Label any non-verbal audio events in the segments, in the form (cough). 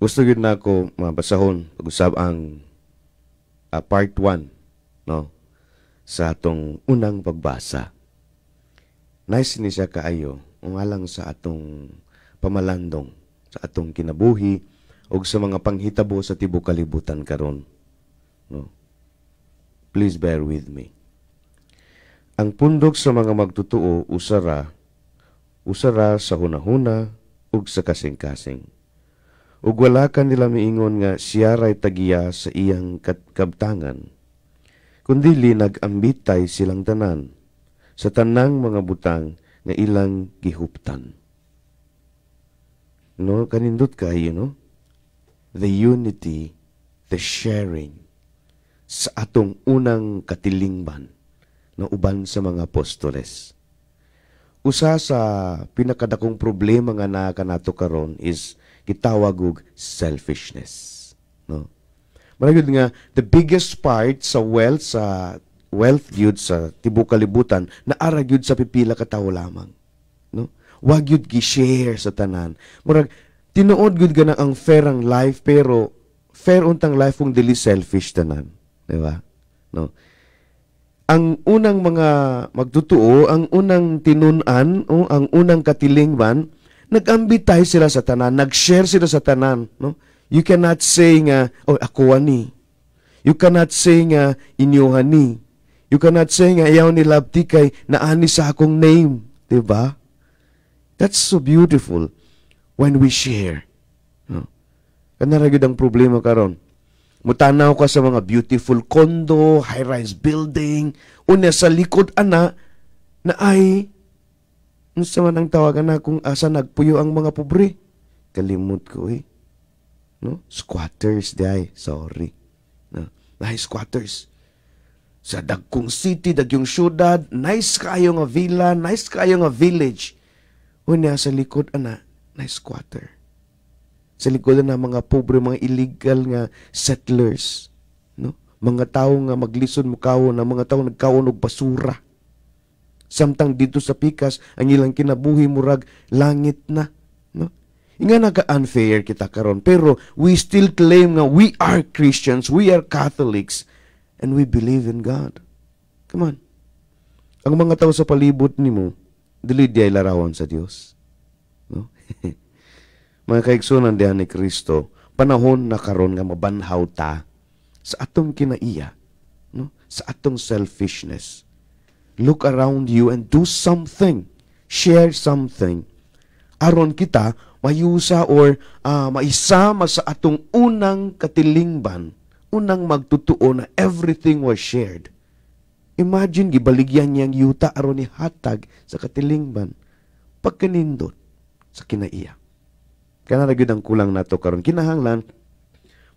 gusto gid nako mabasahon pag-usab ang uh, part 1 no sa atong unang pagbasa. Nice ni siya kaayo ungalang sa atong pamalandong sa atong kinabuhi ug sa mga panghitabo sa tibuok kalibutan karon. No. Please bear with me. Ang pundok sa mga magtutuo usara usara sa hunahuna ug sa kasing-kasing ug wala ka nila miingon nga siya ray tagiya sa iyang kabtangan. Kundili nagambitay silang tanan sa tanang mga butang nga ilang gihuptan. No, kanindot kayo, no? The unity, the sharing sa atong unang katilingban na uban sa mga apostoles. Usa sa pinakadakong problema nga naa kanato karon is gitawag og selfishness. No? Maragod nga, the biggest part sa wealth sa wealth yun sa tibuok kalibutan, naara yun sa pipila ka tawo lamang. No? Wag yun gi-share sa tanan. Murag, tinuod yun ka ang fairang life, pero fair untang life kung dili selfish tanan. Di ba? No? ang unang mga magtutuo, ang unang tinunan, o ang unang katiling man, nag-ambitay sila sa tanan, nag-share sila sa tanan, no? You cannot say nga, oh, ako ani. You cannot say nga, inyohan ni. You cannot say nga, iyaw ni Labdi kay naani sa akong name. ba? Diba? That's so beautiful when we share. No? Kanaragid ang problema karon. Mutanaw ka sa mga beautiful condo, high-rise building, unya sa likod ana na ay Unsa man ang tawagan na kung asa nagpuyo ang mga pobre? Kalimot ko eh. No? Squatters day, sorry. No? Ay, squatters. Sa dagkong city, dagyong syudad, nice kayo nga villa, nice kayo nga village. O Unya ah, sa likod ana, nice squatter. Sa likod na mga pobre, mga illegal nga settlers. No? Mga tao nga maglison mukaw kaon, mga tao nagkaon og basura Samtang dito sa pikas, ang ilang kinabuhi murag langit na. No? Inga naga-unfair kita karon pero we still claim nga we are Christians, we are Catholics, and we believe in God. Come on. Ang mga tao sa palibot nimo, dili diay larawan sa Dios. No? (laughs) mga kaigsunan diha ni Kristo, panahon na karon nga mabanhaw ta sa atong kinaiya, no? sa atong selfishness Look around you and do something. Share something. Aron kita mayusa or uh, maisama sa atong unang katilingban, unang magtutuo na everything was shared. Imagine gibaligyan niyang yuta aron ni hatag sa katilingban pagkanindot sa kinaiya. Kana ra gyud ang kulang nato karon kinahanglan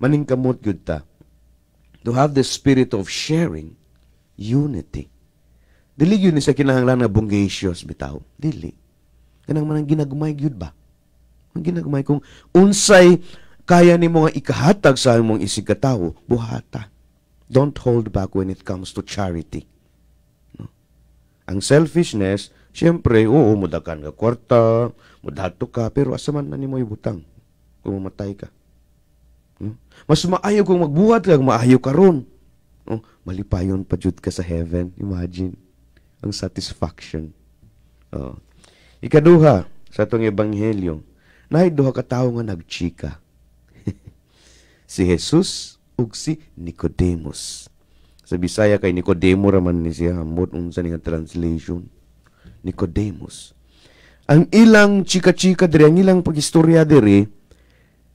maningkamot gyud ta to have the spirit of sharing unity. Dili yun sa kinahanglan na bungacious bitaw. Dili. Kanang man ang ginagmay gyud ba? Ang ginagmay kung unsay kaya ni mga ikahatag sa imong isig katawo, buhata. Don't hold back when it comes to charity. No? Ang selfishness, syempre, oo, mudakan ka kwarta, mudato ka, pero asaman na ni mo ibutang kung mamatay ka. No? Mas maayo kung magbuhat ka, maayo ka ron. No? Malipayon pa jud ka sa heaven, imagine ang satisfaction. Oh. Ikaduha sa itong ebanghelyo, nahiduha ka tawo nga nagchika. (laughs) si Jesus ug si Nicodemus. Sa Bisaya kay Nicodemus raman ni siya hambot unsa ni translation. Nicodemus. Ang ilang chika-chika diri, ang ilang pagistorya diri,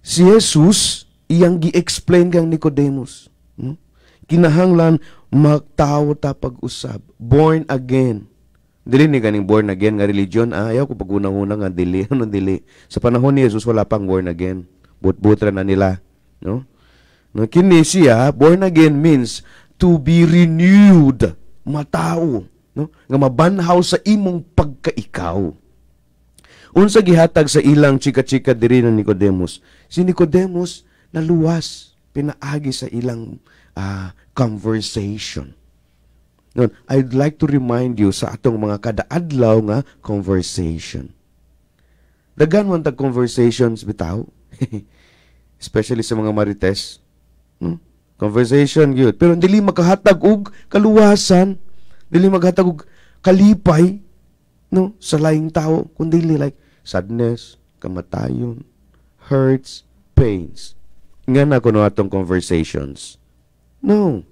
si Jesus iyang gi-explain kang Nicodemus. Hmm? Kinahanglan magtawo ta pag-usab born again dili ni kaning born again nga religion ah, ayaw ko paguna-una nga dili (laughs) ano dili sa panahon ni Jesus wala pang born again But-butra na nila no no kini born again means to be renewed matao no nga mabanhaw sa imong pagkaikaw unsa gihatag sa ilang chika-chika diri ni Nicodemus si Nicodemus naluwas pinaagi sa ilang uh, conversation. Nun, I'd like to remind you sa atong mga kadaadlaw nga conversation. Dagan man tag conversations bitaw. (laughs) Especially sa mga marites. No? Hmm? Conversation gyud. Pero dili makahatag og kaluwasan, dili maghatag og kalipay no sa laing tao kundi like sadness, kamatayon, hurts, pains. Nga na kuno atong conversations. No.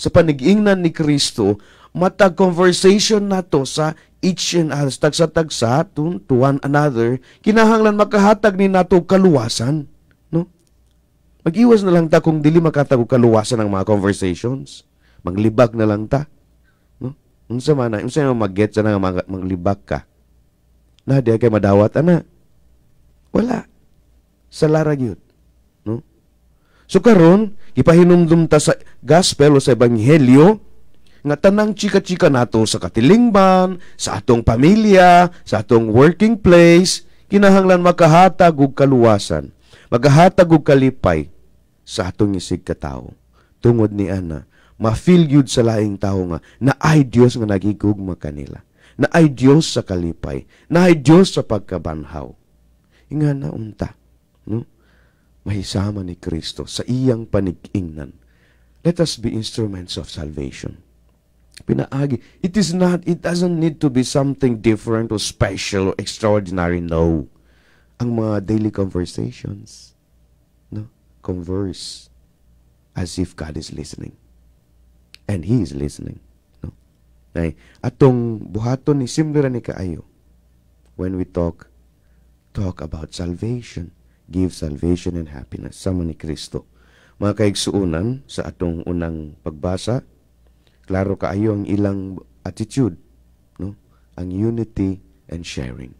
Sa panigingnan ni Kristo, matag conversation nato sa each and others, tagsa-tagsa to, to one another, kinahanglan makahatag ni nato kaluwasan. No? Mag-iwas na lang ta kung dili makatag kaluwasan ang mga conversations. Maglibag na lang ta. No? Unsa man na, unsa man mag-get sa nga maglibag ka. Na, di kay madawat, ana. Wala. Sa larag yun. So karon ipahinumdum ta sa gospel o sa ebanghelyo nga tanang chika-chika nato sa katilingban, sa atong pamilya, sa atong working place, kinahanglan makahatag og kaluwasan, makahatag og kalipay sa atong isig ka Tungod ni ana, ma-feel yud sa laing tawo nga na ay Dios nga nagigugma kanila, na ay Dios sa kalipay, na ay Dios sa pagkabanhaw. Inga na unta, no? mahisama ni Kristo sa iyang panig-ingnan. Let us be instruments of salvation. Pinaagi, it is not, it doesn't need to be something different or special or extraordinary, no. Ang mga daily conversations, no? Converse as if God is listening. And He is listening. No? Ay, atong buhaton ni simple ni kaayo when we talk, talk about salvation give salvation and happiness sa ni Kristo. Mga kaigsuunan, sa atong unang pagbasa, klaro kaayo ang ilang attitude, no? ang unity and sharing.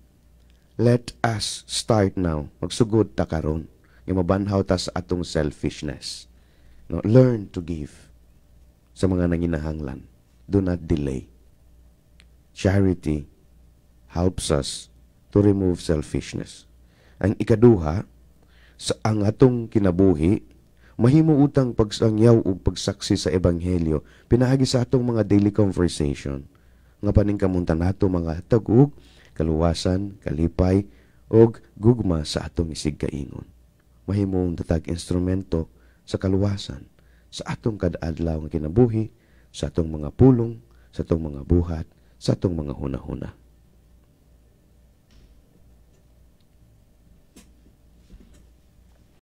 Let us start now. Magsugod ta karon. Nga mabanhaw ta sa atong selfishness. No? Learn to give sa mga nanginahanglan. Do not delay. Charity helps us to remove selfishness. Ang ikaduha, sa ang atong kinabuhi mahimo utang pagsangyaw ug pagsaksi sa ebanghelyo pinaagi sa atong mga daily conversation nga paningkamuntan nato mga hatag kaluwasan kalipay ug gugma sa atong isigkaingon kaingon mahimong tatag instrumento sa kaluwasan sa atong kadaadlaw nga kinabuhi sa atong mga pulong sa atong mga buhat sa atong mga hunahuna -huna.